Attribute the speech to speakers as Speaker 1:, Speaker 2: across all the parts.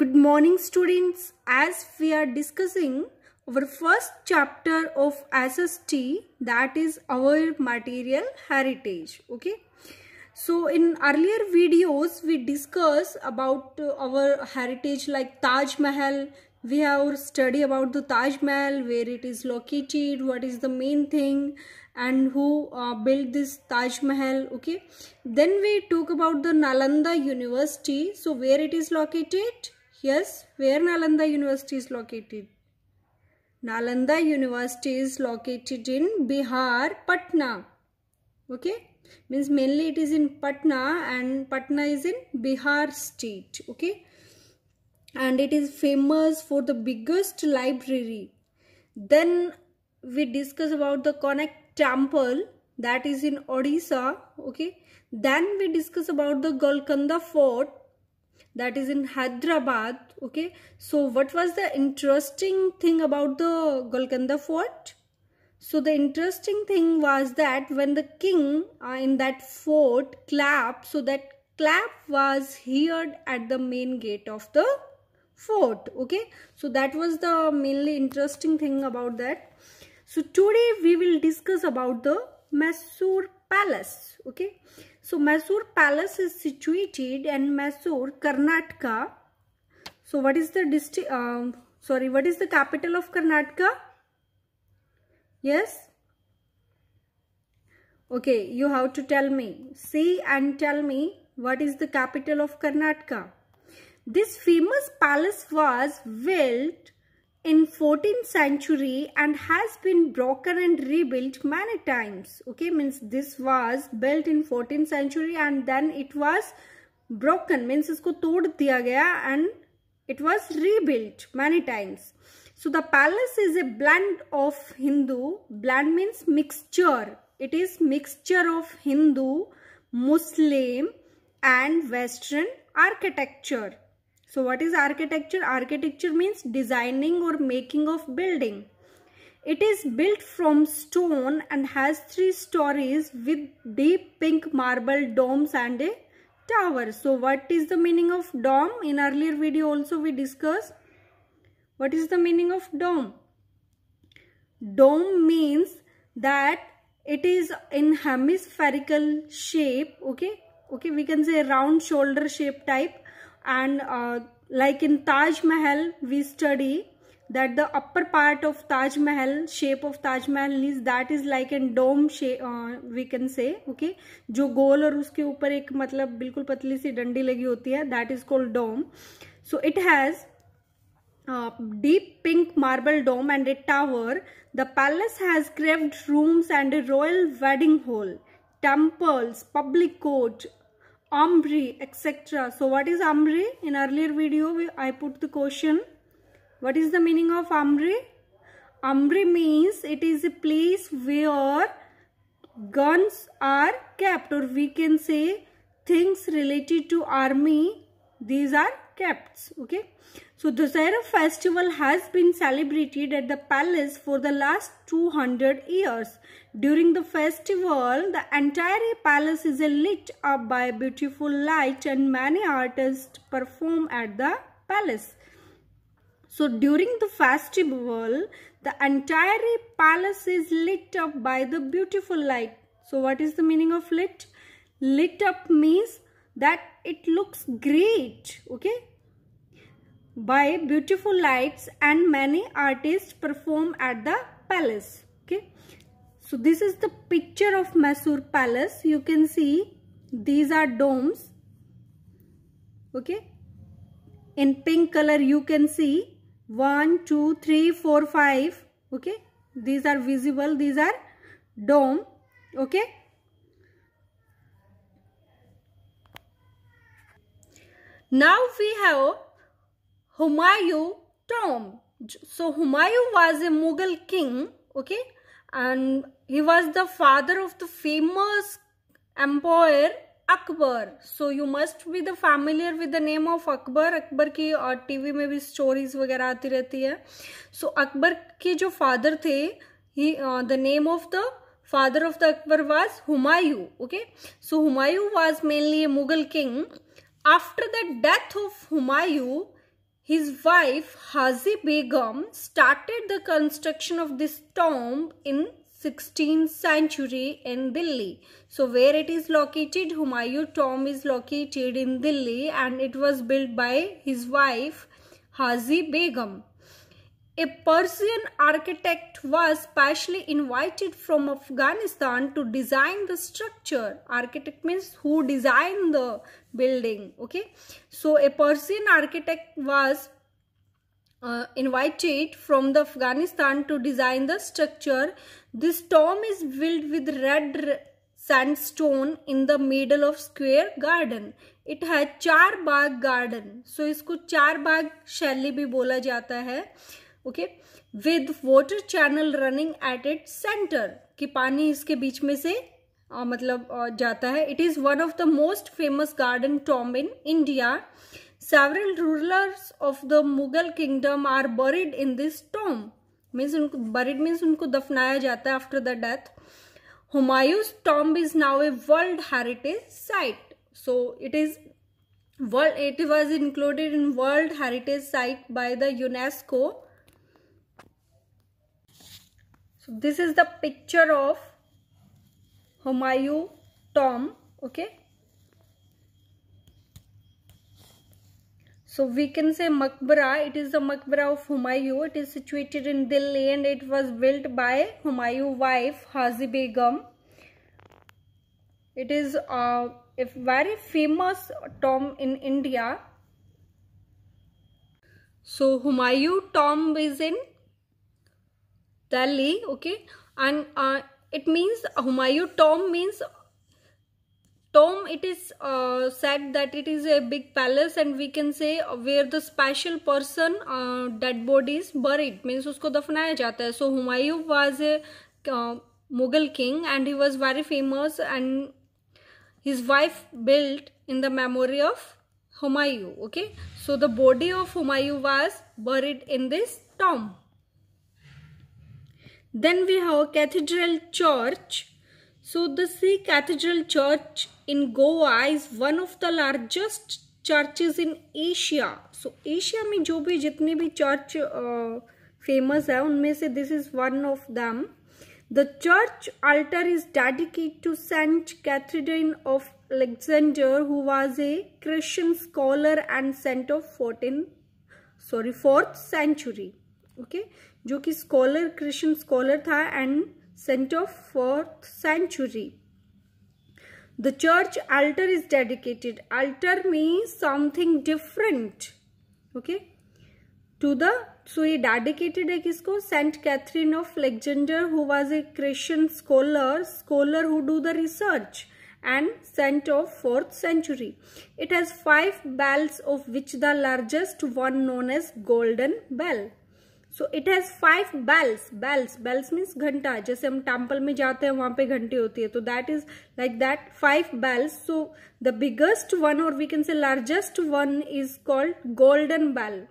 Speaker 1: Good morning students. As we are discussing our first chapter of SST that is our material heritage. Okay. So in earlier videos we discuss about our heritage like Taj Mahal. We have studied about the Taj Mahal, where it is located, what is the main thing and who uh, built this Taj Mahal. Okay. Then we talk about the Nalanda University. So where it is located? Yes, where Nalanda University is located? Nalanda University is located in Bihar, Patna. Okay, means mainly it is in Patna and Patna is in Bihar state. Okay, and it is famous for the biggest library. Then we discuss about the Connect Temple that is in Odisha. Okay, then we discuss about the Golconda Fort that is in Hyderabad. Okay, so what was the interesting thing about the Golconda fort? So the interesting thing was that when the king uh, in that fort clapped, so that clap was heard at the main gate of the fort. Okay, so that was the mainly interesting thing about that. So today we will discuss about the Mysore Palace. Okay, so Mysore Palace is situated in Mysore, Karnataka. So what is the district, um, sorry, what is the capital of Karnataka? Yes? Okay, you have to tell me. See and tell me what is the capital of Karnataka. This famous palace was built in 14th century and has been broken and rebuilt many times okay means this was built in 14th century and then it was broken means isko tod diya gaya and it was rebuilt many times so the palace is a blend of hindu blend means mixture it is mixture of hindu muslim and western architecture so what is architecture? Architecture means designing or making of building. It is built from stone and has three stories with deep pink marble domes and a tower. So what is the meaning of dome? In earlier video also we discussed. What is the meaning of dome? Dome means that it is in hemispherical shape. Okay. Okay. We can say round shoulder shape type and uh, like in Taj Mahal we study that the upper part of Taj Mahal shape of Taj Mahal is that is like a dome shape uh, we can say okay jo gol aur uske upar ek matlab bilkul patli si dandi lagi hoti hai that is called dome so it has a uh, deep pink marble dome and a tower the palace has carved rooms and a royal wedding hall temples public court ombre, etc. So what is ombre? In earlier video, we, I put the question. What is the meaning of ombre? Ombre means it is a place where guns are kept or we can say things related to army, these are kept. Okay. So Dussehra festival has been celebrated at the palace for the last 200 years. During the festival, the entire palace is lit up by beautiful light and many artists perform at the palace. So during the festival, the entire palace is lit up by the beautiful light. So what is the meaning of lit? Lit up means that it looks great. Okay by beautiful lights and many artists perform at the palace okay so this is the picture of Mysore palace you can see these are domes okay in pink color you can see one, two, three, four, five. okay these are visible these are dome okay now we have Humayun tomb. So Humayun was a Mughal king, okay, and he was the father of the famous emperor Akbar. So you must be the familiar with the name of Akbar. Akbar की और TV में भी stories वगैरह आती रहती है सो so, Akbar के जो फादर थे he the name of the father of the akbar was humayun okay so humayun was mainly a mughal king after the death of humayun His wife Hazi Begum started the construction of this tomb in 16th century in Delhi. So where it is located, Humayu tomb is located in Delhi and it was built by his wife Hazi Begum. A Persian architect was specially invited from Afghanistan to design the structure. Architect means who designed the building okay so a persian architect was uh, invited from the afghanistan to design the structure this tomb is built with red sandstone in the middle of square garden it has char bagh garden so isko char bagh shaili bhi bola jata hai okay with water channel running at its center ki pani iske beech mein se आ, मतलब आ, जाता है it is one of the most famous garden tomb in India several rulers of the Mughal kingdom are buried in this tomb means उनको buried means उनको दफनाया जाता है after the death Humayun's tomb is now a world heritage site so it is world it was included in world heritage site by the UNESCO this is the picture of Humayu Tom okay so we can say Makbara it is the Makbara of Humayu it is situated in Delhi and it was built by Humayu wife Hazi Begum it is uh, a very famous tomb in India so Humayu tomb is in Delhi okay and uh, it means Humayu tomb means tomb it is uh, said that it is a big palace and we can say where the special person uh, dead body is buried means उसको दफनाया जाता है so Humayu was a uh, Mughal king and he was very famous and his wife built in the memory of Humayu. okay so the body of Humayu was buried in this tomb then we have a cathedral church. So the Sea Cathedral Church in Goa is one of the largest churches in Asia. So Asia me, जो भी जितने church uh, famous hai unme se this is one of them. The church altar is dedicated to Saint Catherine of Alexander, who was a Christian scholar and saint of 14, sorry, 4th century. Okay, जो कि scholar Christian scholar था and saint of fourth century the church altar is dedicated altar में something different okay to the so ये dedicated है किसको Saint Catherine of Alexandria who was a Christian scholar scholar who do the research and saint of fourth century it has five bells of which the largest one known as golden bell. So it has five bells bells bells means घंटा जैसे हम temple में जाते हैं वहां पे घंटे होती है तो that is like that five bells so the biggest one और we can say largest one is called golden bell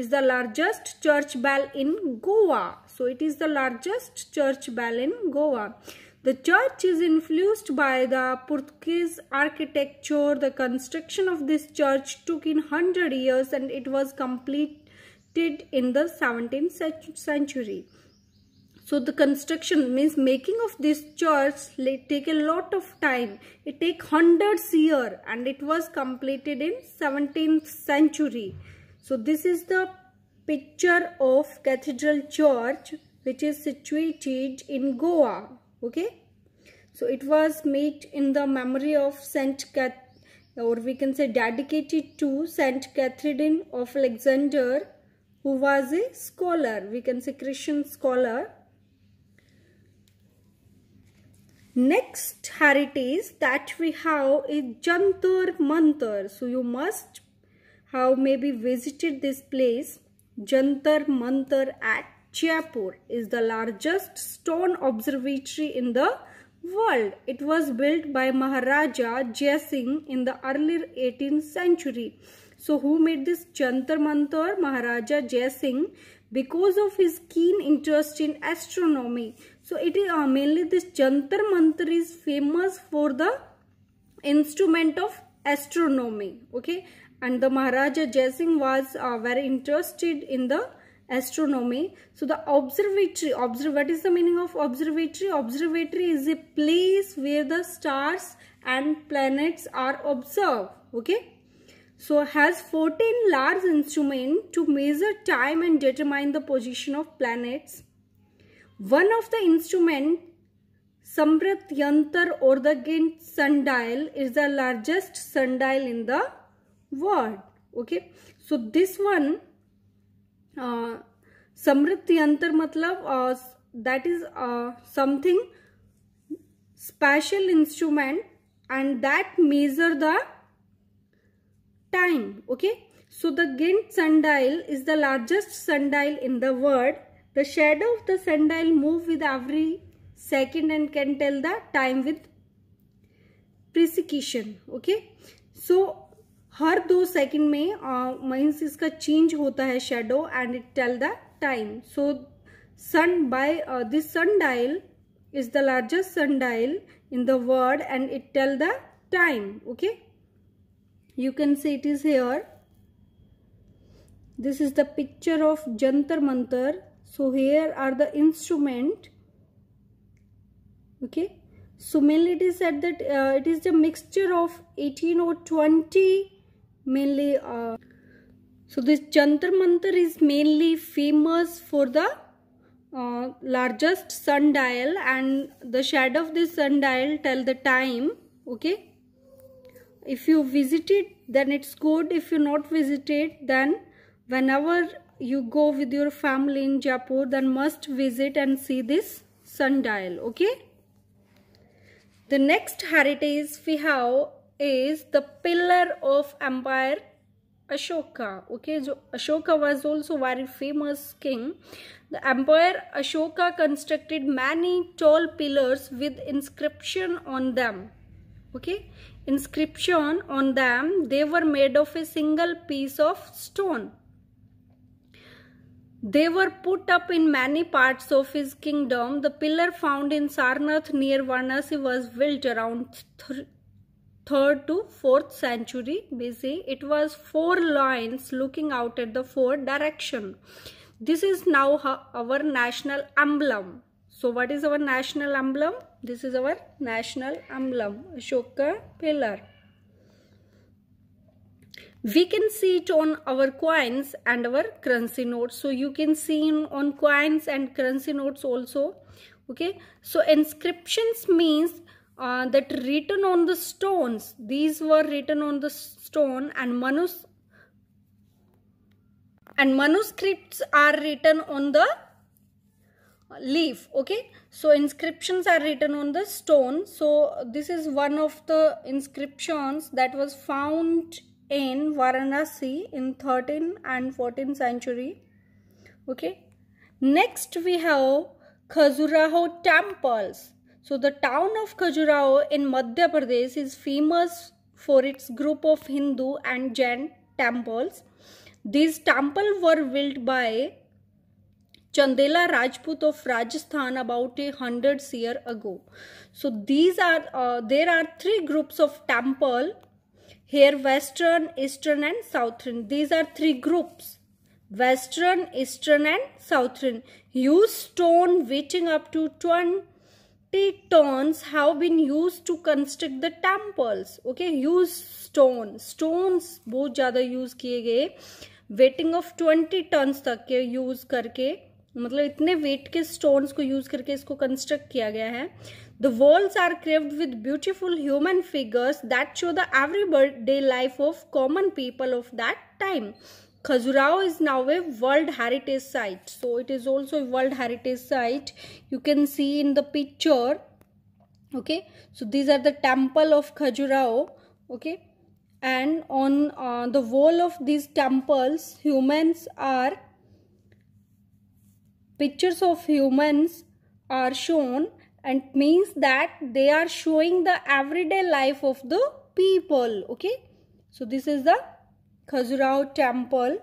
Speaker 1: is the largest church bell in Goa so it is the largest church bell in Goa the church is influenced by the Portuguese architecture the construction of this church took in hundred years and it was complete did in the 17th century. So the construction means making of this church take a lot of time. It take hundreds year and it was completed in 17th century. So this is the picture of cathedral church which is situated in Goa. Okay. So it was made in the memory of Saint Cat or we can say dedicated to Saint Catherine of Alexander who was a scholar. We can say Christian scholar. Next heritage that we have is Jantar Mantar. So you must have maybe visited this place. Jantar Mantar at Jaipur is the largest stone observatory in the world. It was built by Maharaja Jai Singh in the early 18th century. So who made this Chantar Mantar? Maharaja Jai Singh because of his keen interest in astronomy. So it is uh, mainly this Chantar Mantar is famous for the instrument of astronomy. Okay. And the Maharaja Jai Singh was uh, very interested in the astronomy. So the observatory, observe, what is the meaning of observatory? Observatory is a place where the stars and planets are observed. Okay. So has 14 large instruments to measure time and determine the position of planets. One of the instrument, Samrat Yantar or the Gint sundial is the largest sundial in the world. Okay. So this one, uh, Samrat Yantar matlab, uh, that is uh, something special instrument and that measure the time okay so the Ghent sundial is the largest sundial in the world the shadow of the sundial move with every second and can tell the time with precision okay so हर दो second में means इसका change होता है shadow and it tell the time so sun by this sundial is the largest sundial in the world and it tell the time okay you can see it is here this is the picture of jantar mantar so here are the instrument okay so mainly it is said that uh, it is the mixture of 18 or 20 mainly uh, so this jantar mantar is mainly famous for the uh, largest sundial and the shadow of this sundial tell the time okay if you visited then it's good if you not visited then whenever you go with your family in Jaipur then must visit and see this sundial okay the next heritage we have is the pillar of empire Ashoka. Okay, Ashoka was also very famous king. The emperor Ashoka constructed many tall pillars with inscription on them. Okay, inscription on them. They were made of a single piece of stone. They were put up in many parts of his kingdom. The pillar found in Sarnath near Varanasi was built around 3rd to 4th century BC. It was four lines looking out at the four direction. This is now our national emblem. So what is our national emblem? This is our national emblem, Ashoka pillar. We can see it on our coins and our currency notes. So you can see on coins and currency notes also. Okay. So inscriptions means uh, that written on the stones. These were written on the stone and manus and manuscripts are written on the leaf okay so inscriptions are written on the stone so this is one of the inscriptions that was found in Varanasi in 13th and 14th century okay next we have Khajuraho temples so the town of Khajuraho in Madhya Pradesh is famous for its group of Hindu and Jain temples these temples were built by Chandela Rajput of Rajasthan about a hundred year ago. So these are uh, there are three groups of temple here western, eastern and southern. These are three groups western, eastern and southern. Use stone weighing up to 20 tons have been used to construct the temples. Okay, use stone. Stones बहुत ज़्यादा use किए गए waiting of 20 turns तक के use करके मतलब इतने wait के स्टोन्स को यूज करके इसको कंस्ट्रक्ट किया गया है the walls are carved with beautiful human figures that show the everyday life of common people of that time Khajuraho is now a world heritage site so it is also world heritage site you can see in the picture okay so these are the temple of Khajuraho okay and on the wall of these temples humans are pictures of humans are shown and means that they are showing the everyday life of the people okay so this is the Khajuraho temple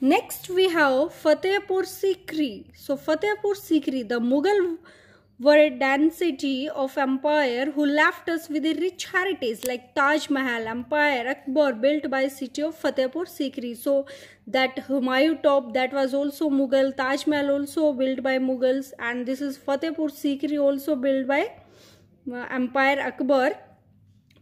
Speaker 1: next we have Fatehpur Sikri so Fatehpur Sikri the Mughal were a density of empire who left us with a rich heritage like Taj Mahal, Empire, Akbar built by city of Fatehpur Sikri. So that Humayu top that was also Mughal, Taj Mahal also built by Mughals and this is Fatehpur Sikri also built by uh, Empire Akbar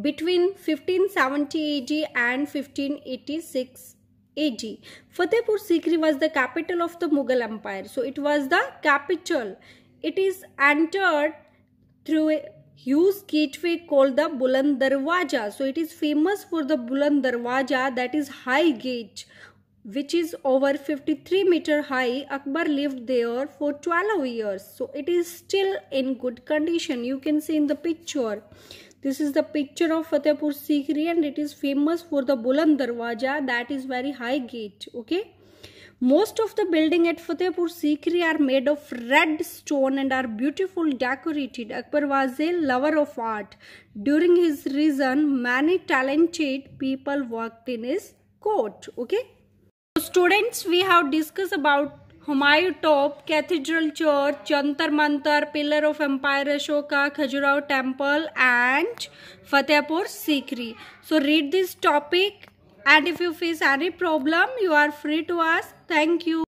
Speaker 1: between 1570 AD and 1586 AD. Fatehpur Sikri was the capital of the Mughal Empire. So it was the capital it is entered through a huge gateway called the Buland Darwaja. So it is famous for the Buland Darwaja that is high gate which is over 53 meter high. Akbar lived there for 12 years. So it is still in good condition. You can see in the picture. This is the picture of Fatehpur Sikri and it is famous for the Buland Darwaja that is very high gate. Okay. Most of the building at Fatehpur Sikri are made of red stone and are beautiful decorated. Akbar was a lover of art. During his reign, many talented people worked in his court. Okay. So students, we have discussed about Humayun Top, Cathedral Church, Jantar Mantar, Pillar of Empire Ashoka, Khajuraho Temple and Fatehpur Sikri. So read this topic and if you face any problem, you are free to ask. Thank you.